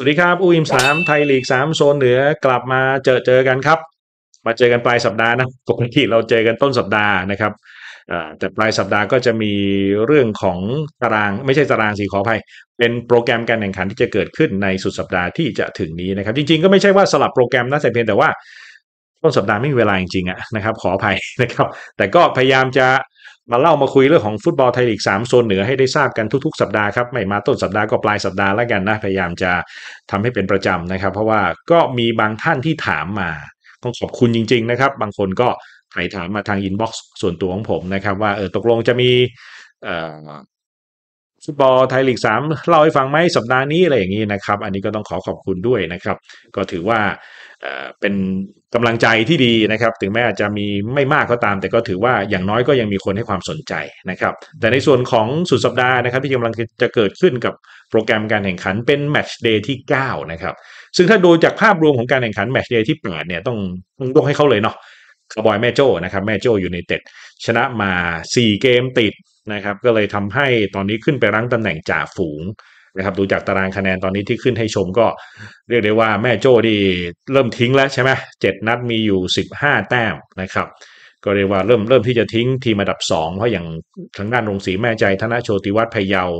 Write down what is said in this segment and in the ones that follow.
สวัสดีครับอูอิมสามไทยลีกสามโซนเหนือกลับมาเจอเจอกันครับ มาเจอกันปลายสัปดาห์นะปกติเราเจอกันต้นสัปดาห์นะครับแต่ปลายสัปดาห์ก็จะมีเรื่องของตาราง ไม่ใช่ตารางสีขออภัย เป็นโปรแกรมการแข่งขันที่จะเกิดขึ้นในสุดสัปดาห์ที่จะถึงนี้นะครับ จริงๆก็ไม่ใช่ว่าสลับโปรแกรมนะแต่เพียงแต่ว่าต้นสัปดาห์ไม่มีเวลาจริงๆนะครับขออภัยนะครับ แต่ก็พยายามจะมาเล่ามาคุยเรื่องของฟุตบอลไทยลีกสามโซนเหนือให้ได้ทราบกันทุกๆ สัปดาห์ครับ ไม่มาต้นสัปดาห์ก็ปลายสัปดาห์แล้วกันนะ พยายามจะทำให้เป็นประจำนะครับ เพราะว่าก็มีบางท่านที่ถามมาต้องขอบคุณจริงๆนะครับ บางคนก็ไยถามมาทางอินบ็อกซ์ส่วนตัวของผมนะครับ ว่าเออตกลงจะมีฟุตบอลไทยลีกสามเล่าให้ฟังไหมสัปดาห์นี้อะไรอย่างนี้นะครับอันนี้ก็ต้องขอขอบคุณด้วยนะครับ ก็ถือว่า เป็นกำลังใจที่ดีนะครับ ถึงแม้อาจจะมีไม่มากก็ตาม แต่ก็ถือว่าอย่างน้อยก็ยังมีคนให้ความสนใจนะครับ แต่ในส่วนของสุดสัปดาห์นะครับ ที่กำลังจะเกิดขึ้นกับโปรแกรมการแข่งขันเป็นแมตช์เดย์ที่ 9 นะครับ ซึ่งถ้าดูจากภาพรวมของการแข่งขันแมตช์เดย์ที่ปดเนี่ยต้องต้องให้เขาเลยเนาะคาร์บอยแม่โจ้นะครับแม่โจ้อยู่ในเต็ดชนะมา 4 เกมติดนะครับก็เลยทำให้ตอนนี้ขึ้นไปรั้งตำแหน่งจ่าฝูงนะครับดูจากตารางคะแนนตอนนี้ที่ขึ้นให้ชมก็เรียกได้ว่าแม่โจ้ดีเริ่มทิ้งแล้วใช่ไหมเจ็ดนัดมีอยู่สิบห้าแต้มนะครับ ก็เรียกว่าเริ่มเริ่มที่จะทิ้งทีมาดับสองเพราะอย่างทางด้านโรงสีแม่ใจธนโชติวัฒน์พยาว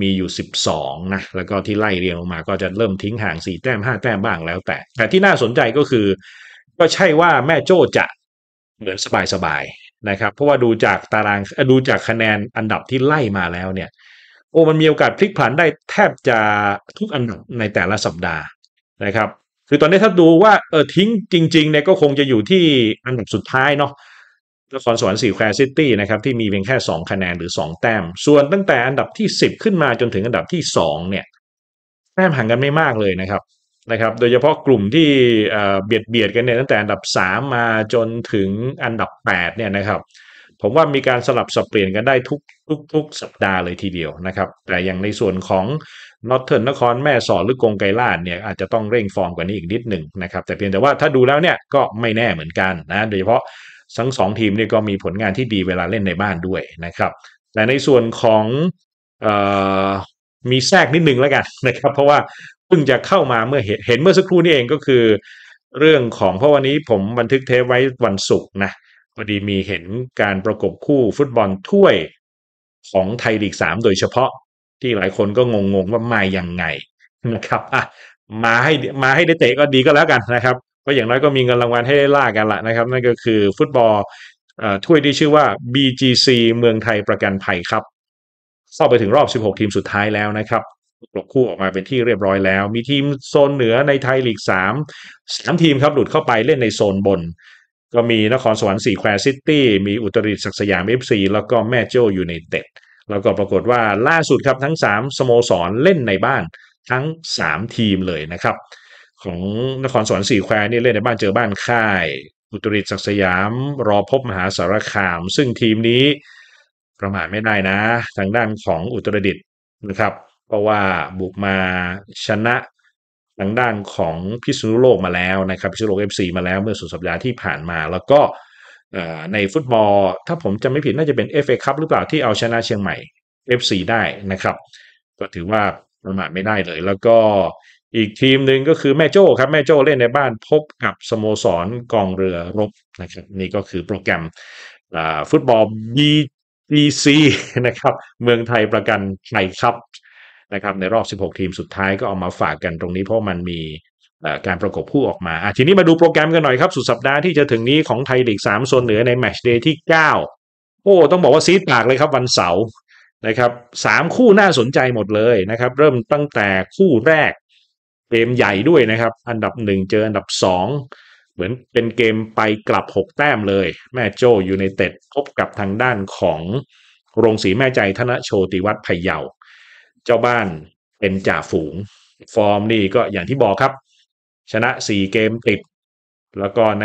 มีอยู่12นะแล้วก็ที่ไล่เรียงลงมา ก็จะเริ่มทิ้งห่าง4แต้ม5แต้มบ้างแล้ว แต่ แต่ที่น่าสนใจก็คือ ก็ใช่ว่าแม่โจ้จะเหมือนสบายสบายนะครับเพราะว่าดูจากตารางดูจากคะแนนอันดับที่ไล่มาแล้วเนี่ย โอ้มันมีโอกาสพลิกผันได้แทบจะทุกอันดับในแต่ละสัปดาห์นะครับ คือตอนนี้ถ้าดูว่าเออทิ้งจริงๆเนี่ยก็คงจะอยู่ที่อันดับสุดท้ายเนาะนครสวรรค์สี่แควซิตี้นะครับที่มีเพียงแค่ 2 คะแนนหรือ 2 แต้ม ส่วนตั้งแต่อันดับที่ 10 ขึ้นมาจนถึงอันดับที่2เนี่ยแต้มห่างกันไม่มากเลยนะครับนะครับโดยเฉพาะกลุ่มที่เบียดเบียดกันเนี่ยตั้งแต่อันดับ 3 มาจนถึงอันดับ8เนี่ยนะครับ ผมว่ามีการสลับสับเปลี่ยนกันได้ทุกทุกทุกสัปดาห์เลยทีเดียวนะครับ แต่อย่างในส่วนของนอตเทิร์นนครแม่สอดหรือกงไกลาดเนี่ยอาจจะต้องเร่งฟอร์มกว่านี้อีกนิดหนึ่งนะครับ แต่เพียงแต่ว่าถ้าดูแล้วเนี่ยก็ไม่แน่เหมือนกันนะโดยเฉพาะทั้งสองทีมเนี่ยก็มีผลงานที่ดีเวลาเล่นในบ้านด้วยนะครับแต่ในส่วนของมีแทรกนิดนึงแล้วกันนะครับ เพราะว่าเพิ่งจะเข้ามาเมื่อเห็นเห็นเมื่อสักครู่นี้เองก็คือเรื่องของเพราะวันนี้ผมบันทึกเทปไว้วันศุกร์นะพอดีมีเห็นการประกบคู่ฟุตบอลถ้วยของไทยลีกสามโดยเฉพาะที่หลายคนก็งงๆว่ามาอย่างไงนะครับอ่ะมาให้มาให้ได้เตะก็ดีก็แล้วกันนะครับ ก็อย่างน้อยก็มีเงินรางวัลให้ได้ล่ากันละนะครับ นั่นก็คือ ฟุตบอลถ้วยที่ชื่อว่า BGC เมืองไทยประกันภัยครับเข้าไปถึงรอบ 16 ทีมสุดท้ายแล้วนะครับตกคู่ออกมาเป็นที่เรียบร้อยแล้ว มีทีมโซนเหนือในไทยลีกสามสามทีมครับ หลุดเข้าไปเล่นในโซนบน ก็มีนครสวรรค์สี่แควซิตี้มีอุตรดิตถ์ศักสยามเอฟซี แล้วก็แม่โจ้ยูในเต็ด แล้วก็ปรากฏว่าล่าสุดครับทั้งสามสโมสรเล่นในบ้านทั้งสามทีมเลยนะครับ ของนครสวรรค์สี่แควนี่เล่นในบ้านเจอบ้านค่าย อุตรดิตถ์ศักสยาม รอพบมหาสารคาม ซึ่งทีมนี้ประมาทไม่ได้นะ ทางด้านของอุตรดิตถ์นะครับเพราะว่าบุกมาชนะทางด้านของพิษณุโลกมาแล้วนะครับ พิษณุโลกเอฟซีมาแล้วเมื่อสุดสัปดาห์ที่ผ่านมา แล้วก็ในฟุตบอลถ้าผมจะไม่ผิดน่าจะเป็น FA คัพหรือเปล่าที่เอาชนะเชียงใหม่เอฟซได้นะครับ ก็ถือว่าประมาทไม่ได้เลย แล้วก็อีกทีมหนึ่งก็คือแม่โจ้ ครับ แม่โจ้เล่นในบ้านพบกับสโมสรกองเรือรบนะครับ นี่ก็คือโปรแกรมฟุตบอล BGC นะครับ เมืองไทยประกันไทยครับนะครับ ในรอบ 16 ทีมสุดท้ายก็เอามาฝากกันตรงนี้เพราะมันมีการประกบคู่ออกมา ทีนี้มาดูโปรแกรมกันหน่อยครับ สุดสัปดาห์ที่จะถึงนี้ของไทยลีก 3 โซนเหนือในแมชเดย์ที่ 9 โอ้ต้องบอกว่าซีดปากเลยครับวันเสาร์นะครับสามคู่น่าสนใจหมดเลยนะครับ เริ่มตั้งแต่คู่แรกเกมใหญ่ด้วยนะครับ อันดับหนึ่งเจออันดับสองเหมือนเป็นเกมไปกลับ6แต้มเลยแม่โจยูไนเต็ดพบกับทางด้านของโรงสีแม่ใจธนโชติวัฒน์พยเยาเจ้าบ้านเป็นจ่าฝูงฟอร์มนี่ก็อย่างที่บอกครับ ชนะสี่เกมติด แล้วก็ใน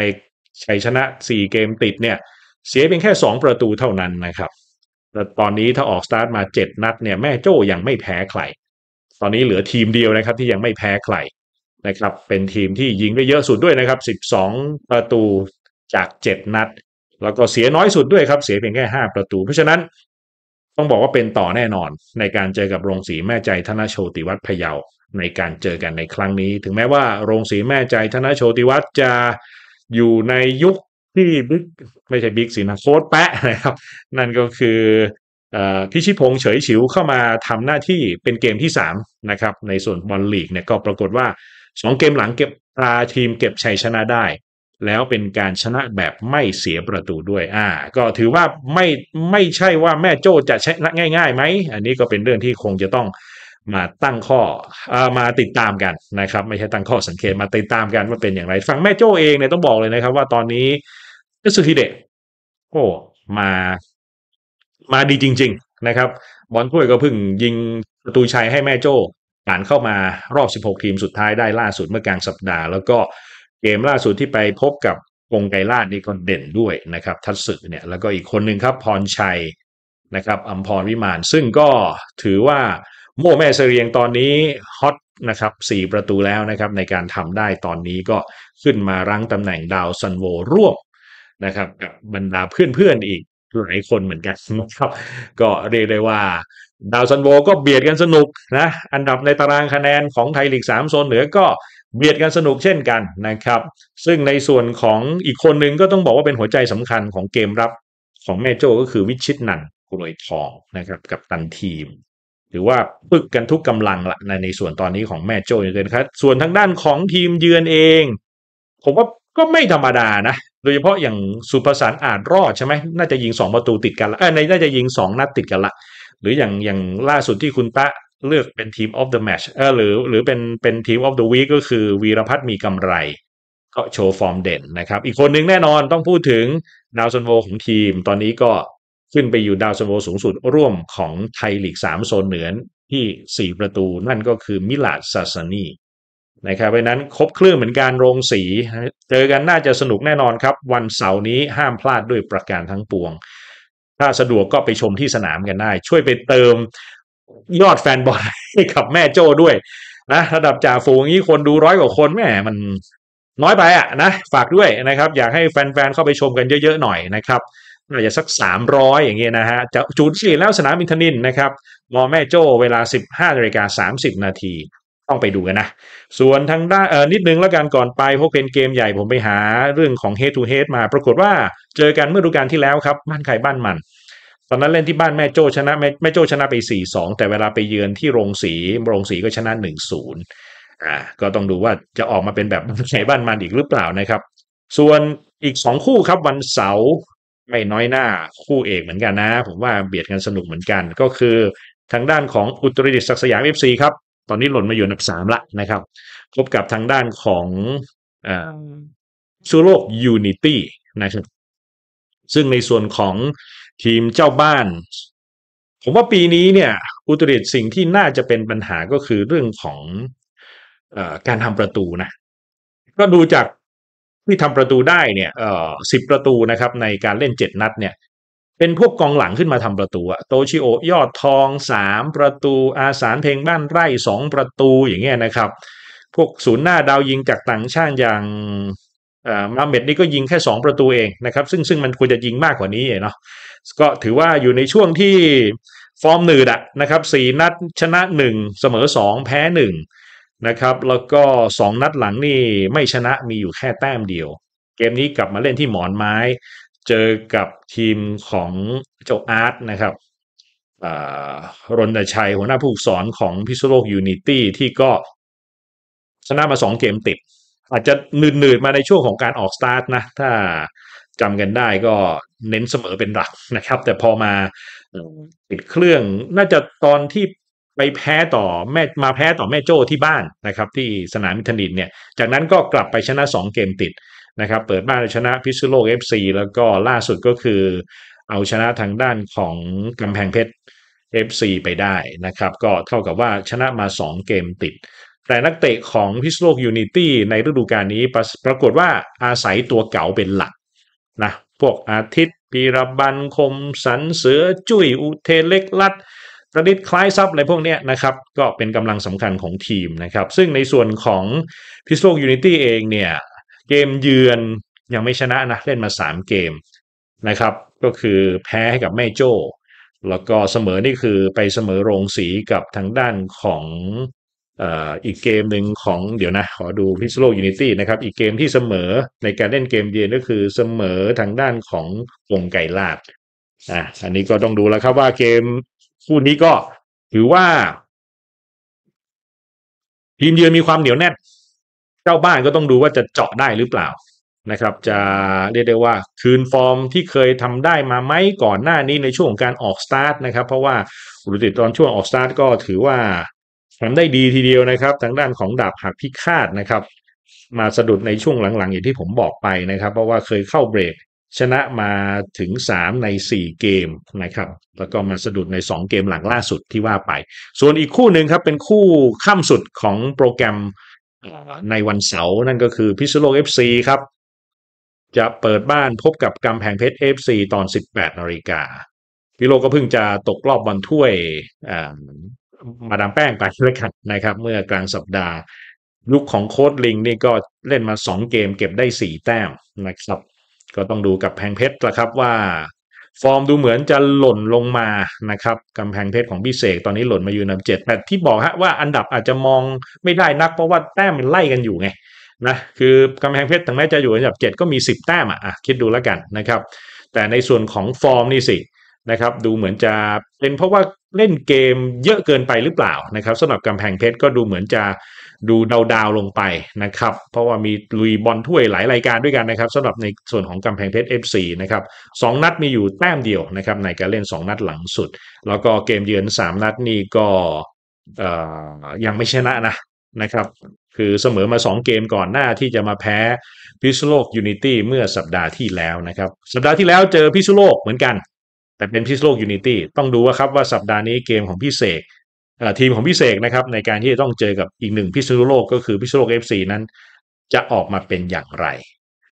ชัยชนะสี่เกมติดเนี่ย เสียเพียงแค่สองประตูเท่านั้นนะครับแต่ตอนนี้ถ้าออกสตาร์ทมาเจ็ดนัดเนี่ยแม่โจ้ยังไม่แพ้ใคร ตอนนี้เหลือทีมเดียวนะครับที่ยังไม่แพ้ใครนะครับ เป็นทีมที่ยิงได้เยอะสุดด้วยนะครับสสิบองประตูจากเจ็ดนัด แล้วก็เสียน้อยสุดด้วยครับเสียเพียงแค่ห้าประตูเพราะฉะนั้นต้องบอกว่าเป็นต่อแน่นอนในการเจอกับโรงสีแม่ใจธนโชติวัฒน์พยาวในการเจอกันในครั้งนี้ ถึงแม้ว่าโรงสีแม่ใจธนโชติวัฒน์จะอยู่ในยุคที่บิ๊กไม่ใช่บิ๊กสีนะโค้ดแปะนะครับนั่นก็คือพิชิพงษ์เฉยฉิวเข้ามาทำหน้าที่เป็นเกมที่3นะครับ ในส่วนบอลลีกเนี่ยก็ปรากฏว่า2เกมหลังเก็บพาทีมเก็บชัยชนะได้แล้วเป็นการชนะแบบไม่เสียประตูด้วย อ่า ก็ถือว่าไม่ไม่ใช่ว่าแม่โจ้จะชนะง่ายๆไหม อันนี้ก็เป็นเรื่องที่คงจะต้องมาตั้งข้ออมาติดตามกันนะครับ ไม่ใช่ตั้งข้อสังเกตมาติดตามกันว่าเป็นอย่างไรฝั่งแม่โจ้เองเนี่ยต้องบอกเลยนะครับว่าตอนนี้เอสุฮิเดะโอ้มามาดีจริงๆนะครับ บอลถ้วยก็เพิ่งยิงประตูชัยให้แม่โจ้ผ่านเข้ามารอบ 16 ทีมสุดท้ายได้ล่าสุดเมื่อกลางสัปดาห์แล้วก็เกมล่าสุดที่ไปพบกับกงไกรลาดนี่ก็เด่นด้วยนะครับ ทัศสึเนี่ย แล้วก็อีกคนหนึ่งครับ พรชัยนะครับอัมพรวิมานซึ่งก็ถือว่าโม่แม่เสรียงตอนนี้ ฮอตนะครับสี่ประตูแล้วนะครับ ในการทำได้ตอนนี้ก็ขึ้นมารั้งตำแหน่งดาวซันโวร่วมนะครับกับบรรดาเพื่อนๆอีกหลายคนเหมือนกันนะครับ ก็เรียกได้ว่า ดาวซันโวก็เบียดกันสนุกนะอันดับในตารางคะแนนของไทยลีก3โซนเหนือก็เบียดกันสนุกเช่นกันนะครับ ซึ่งในส่วนของอีกคนนึงก็ต้องบอกว่าเป็นหัวใจสำคัญของเกมรับของแม่โจ้ก็คือวิชิตนันกุลอยทองนะครับกับตันทีม หรือว่าปึกกันทุกกำลังละในในส่วนตอนนี้ของแม่โจ้ยเตยนครับส่วนทางด้านของทีมเยือนเอง ผมว่าก็ไม่ธรรมดานะ โดยเฉพาะอย่างสุภสารอาจรอดใช่ไหมน่าจะยิงสองประตูติดกันละในน่าจะยิงสองนัดติดกันละหรืออย่างอย่างล่าสุดที่คุณตะเลือกเป็นทีมออฟเดอะแมชหรือหรือเป็นเป็นทีมออฟเดอะวีก็คือวีรพัฒน์มีกำไร ก็โชว์ฟอร์มเด่นนะครับ อีกคนนึงแน่นอนต้องพูดถึงดาวซันโวของทีม ตอนนี้ก็ขึ้นไปอยู่ดาวซันโวสูงสุดร่วมของไทยลีกสามโซนเหนือที่ 4 ประตู นั่นก็คือมิลาดซาซานีนะครับเพราะนั้นครบเครื่องเหมือนการโรงสี เจอกันน่าจะสนุกแน่นอนครับ วันเสาร์นี้ห้ามพลาดด้วยประการทั้งปวง ถ้าสะดวกก็ไปชมที่สนามกันได้ ช่วยไปเติมยอดแฟนบอลให้กับแม่โจ้ด้วยนะ ระดับจ่าฝูงนี้คนดูร้อยกว่าคนแม่มันน้อยไปอ่ะนะฝากด้วยนะครับ อยากให้แฟนๆเข้าไปชมกันเยอะๆหน่อยนะครับอาจจะสักสามร้อยอย่างเงี้ยนะฮะจะจูนสี่แล้วสนามอินทนินนะครับรอแม่โจ้เวลาสิบห้านาฬิกาสามสิบนาทีต้องไปดูกันนะ ส่วนทางด้านเออนิดนึงแล้วกันก่อนไปพวกเป็นเกมใหญ่ผมไปหาเรื่องของ h ฮ a d to head มาปรากฏว่าเจอกันเมื่อดูการที่แล้วครับบ้านใครบ้านมันตอนนั้นเล่นที่บ้านแม่โจชนะแม่แม่โจชนะไป 4-2แต่เวลาไปเยือนที่โรงสีโรงสีก็ชนะ1-0 อ่า ก็ต้องดูว่าจะออกมาเป็นแบบไหนบ้านมันอีกหรือเปล่านะครับ ส่วนอีกสองคู่ครับวันเสาร์ไม่น้อยหน้า คู่เอกเหมือนกันนะ ผมว่าเบียดกันสนุกเหมือนกัน ก็คือทางด้านของอุตรดิตศักสยามเอฟซีครับตอนนี้หล่นมาอยู่อันดับสามละนะครับพบกับทางด้านของอซูโรกยูนิตี้นะครับซึ่งในส่วนของทีมเจ้าบ้าน ผมว่าปีนี้เนี่ย อุตริตสิ่งที่น่าจะเป็นปัญหาก็คือเรื่องของอการทำประตูนะก็ดูจากที่ทำประตูได้เนี่ยสิบประตูนะครับ ในการเล่นเจ็ดนัด เนี่ย เป็นพวกกองหลังขึ้นมาทำประตูอะโตชิโอยอดทองสามประตูอาสารเพลงบ้านไร่สองประตูอย่างเงี้ยนะครับ พวกศูนย์หน้าดาวยิงจากต่างชาติอย่างมาเมดนี่ก็ยิงแค่ 2 ประตูเองนะครับ ซึ่งซึ่งมันควรจะยิงมากกว่านี้เนาะก็ถือว่าอยู่ในช่วงที่ฟอร์มหนืดอะนะครับสนัดชนะ 1 เสมอ 2 แพ้ 1 นะครับ แล้วก็ 2 นัดหลังนี่ไม่ชนะมีอยู่แค่แต้มเดียว เกมนี้กลับมาเล่นที่หมอนไม้ เจอกับทีมของเจ้าอาร์ตนะครับรณชัยหัวหน้าผู้สอนของพิซโลกยูนิตี้ที่ก็ ชนะมา2เกมติดอาจจะหนืดๆมาในช่วงของการออกสตาร์ทนะ ถ้าจำกันได้ก็เน้นเสมอเป็นหลักนะครับ แต่พอมาปิดเครื่องน่าจะตอนที่ไปแพ้ต่อแม่มาแพ้ต่อ แม่โจ้ที่บ้านนะครับ ที่สนามมิทนินเนี่ย จากนั้นก็กลับไปชนะ2เกมติดนะครับ เปิดบ้านชนะพิซซูโลกซีแล้วก็ล่าสุดก็คือ เอาชนะทางด้านของกำแพงเพชร FC ไปได้นะครับ ก็เท่ากับว่าชนะมา2เกมติดแต่นักเตะของพิษโลกยูนิตี้ในฤดูกาลนี้ปรากฏว่าอาศัยตัวเก่าเป็นหลักนะพวกอาทิตย์ปีรบันคมสันเสือจุ้ยอุเทเล็กลัด ประดิษฐ์คล้ายซับอะไรพวกนี้นะครับ ก็เป็นกำลังสำคัญของทีมนะครับ ซึ่งในส่วนของพิษโลกยูนิตี้เองเนี่ย เกมเยือนยังไม่ชนะนะ เล่นมา3เกมนะครับ ก็คือแพ้ให้กับแม่โจ้แล้วก็เสมอนี่คือไปเสมอโรงสีกับทางด้านของอีกเกมหนึ่งของเดี๋ยวนะ ขอดูพิซโลยูนิตี้นะครับ อีกเกมที่เสมอในการเล่นเกมเดือนก็คือเสมอทางด้านของวงไก่ลาบอ่ะอันนี้ก็ต้องดูแล้วครับว่าเกมคู่นี้ก็ถือว่าทีมเยือนมีความเหนียวแน่นเจ้าบ้านก็ต้องดูว่าจะเจาะได้หรือเปล่านะครับ จะเรียกได้ว่าคืนฟอร์มที่เคยทำได้มาไหมก่อนหน้านี้ในช่วงการออกสตาร์ทนะครับ เพราะว่าอุตดิตอนช่วงออกสตาร์ทก็ถือว่าทำได้ดีทีเดียวนะครับ ทางด้านของดาบหักพิฆาตนะครับ มาสะดุดในช่วงหลังๆอย่างที่ผมบอกไปนะครับ เพราะว่าเคยเข้าเบรกชนะมาถึง3ใน4 เกมนะครับ แล้วก็มาสะดุดใน 2 เกมหลังล่าสุดที่ว่าไป ส่วนอีกคู่หนึ่งครับ เป็นคู่ข้ามสุดของโปรแกรมในวันเสาร์ นั่นก็คือพิซูโลเอฟซีครับ จะเปิดบ้านพบกับกำแพงเพชรเอฟซีตอน18นาฬิกา พิโลก็เพิ่งจะตกรอบบอลถ้วยมาดามแป้งไปเลยวกันนะครับ เมื่อกลางสัปดาห์ยุคของโค้ดลิงนี่ก็เล่นมาสองเกม เก็บได้สี่แต้มนะครับก็ต้องดูกับแพงเพชรละครับ ว่า ฟอร์มดูเหมือนจะหล่นลงมานะครับกำแพงเพชรของพี่เสกตอนนี้หล่นมาอยู่นบเจ็ดแต่ที่บอกฮะว่าอันดับอาจจะมองไม่ได้นักเพราะว่าแต้มมันไล่กันอยู่ไงนะคือกำแพงเพชรถึงแม้จะอยู่อันดับเจ็ดก็มีสิบแต้มอ่ะคิดดูแล้วกันนะครับ แต่ในส่วนของฟอร์มนี่สินะครับดูเหมือนจะเป็นเพราะว่าเล่นเกมเยอะเกินไปหรือเปล่านะครับสำหรับกำแพงเพชรก็ดูเหมือนจะดูดาวดาวลงไปนะครับเพราะว่ามีลุยบอลถ้วยหลายรายการด้วยกันนะครับสำหรับในส่วนของกำแพงเพชร FC นะครับสองนัดมีอยู่แต้มเดียวนะครับในการเล่น 2 นัดหลังสุด แล้วก็เกมเยือน 3 นัดนี่ก็ยังไม่ชนะนะนะครับ คือเสมอมา 2 เกมก่อนหน้าที่จะมาแพ้ พิษโลกยูนิตี้เมื่อสัปดาห์ที่แล้วนะครับสัปดาห์ที่แล้วเจอพิษโลกเหมือนกันแต่เป็นพิษโลกยูนิตี้ต้องดูว่าครับว่าสัปดาห์นี้เกมของพี่เสกทีมของพี่เสกนะครับในการที่จะต้องเจอกับอีกหนึ่งพิซโลกก็คือพิซโลกเอฟซีนั้นจะออกมาเป็นอย่างไร